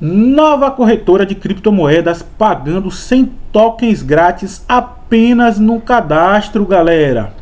Nova corretora de criptomoedas pagando 100 tokens grátis apenas no cadastro, galera.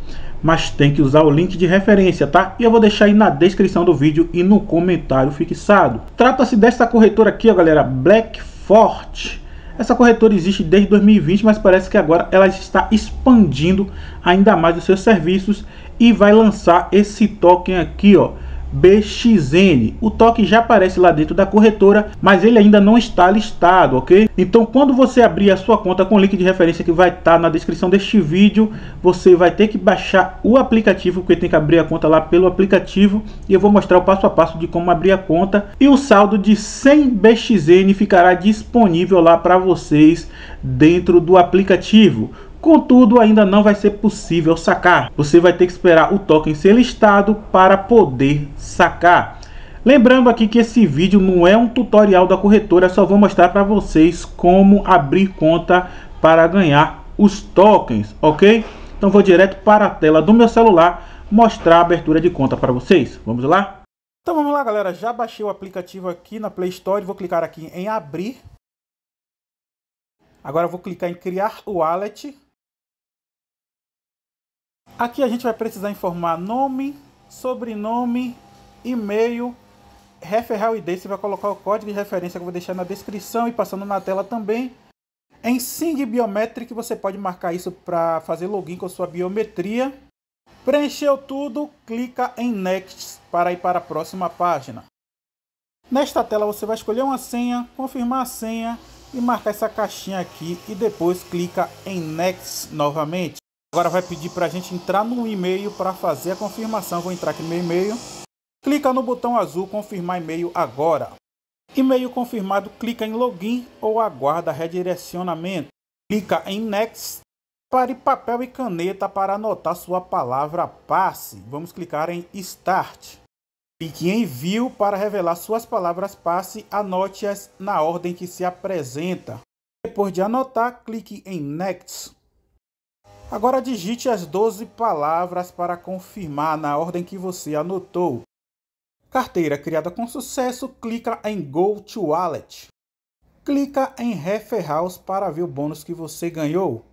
Mas tem que usar o link de referência, tá? E eu vou deixar aí na descrição do vídeo e no comentário fixado. Trata-se dessa corretora aqui, ó, galera, Blackfort. Essa corretora existe desde 2020, mas parece que agora ela está expandindo ainda mais os seus serviços e vai lançar esse token aqui, ó, BXN. O toque já aparece lá dentro da corretora, mas ele ainda não está listado, ok? Então, quando você abrir a sua conta com o link de referência que vai estar tá na descrição deste vídeo, você vai ter que baixar o aplicativo, porque tem que abrir a conta lá pelo aplicativo. E eu vou mostrar o passo a passo de como abrir a conta. E o saldo de 100 BXN ficará disponível lá para vocês dentro do aplicativo. Contudo, ainda não vai ser possível sacar. Você vai ter que esperar o token ser listado para poder sacar. Lembrando aqui que esse vídeo não é um tutorial da corretora, só vou mostrar para vocês como abrir conta para ganhar os tokens, ok? Então vou direto para a tela do meu celular mostrar a abertura de conta para vocês. Vamos lá? Então vamos lá, galera. Já baixei o aplicativo aqui na Play Store. Vou clicar aqui em abrir. Agora vou clicar em criar o wallet. Aqui a gente vai precisar informar nome, sobrenome, e-mail, referral ID, você vai colocar o código de referência que eu vou deixar na descrição e passando na tela também. Em Sing Biometric você pode marcar isso para fazer login com sua biometria. Preencheu tudo, clica em Next para ir para a próxima página. Nesta tela você vai escolher uma senha, confirmar a senha e marcar essa caixinha aqui e depois clica em Next novamente. Agora vai pedir para a gente entrar no e-mail para fazer a confirmação. Vou entrar aqui no meu e-mail. Clica no botão azul confirmar e-mail agora. E-mail confirmado, clica em login ou aguarda redirecionamento. Clica em next. Pare papel e caneta para anotar sua palavra passe. Vamos clicar em start. Clique em view para revelar suas palavras passe, anote-as na ordem que se apresenta. Depois de anotar, clique em next. Agora digite as 12 palavras para confirmar na ordem que você anotou. Carteira criada com sucesso, clica em Go to Wallet. Clica em Referrals para ver o bônus que você ganhou.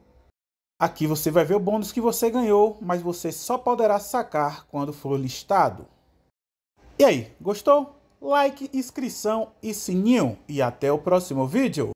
Aqui você vai ver o bônus que você ganhou, mas você só poderá sacar quando for listado. E aí, gostou? Like, inscrição e sininho. E até o próximo vídeo!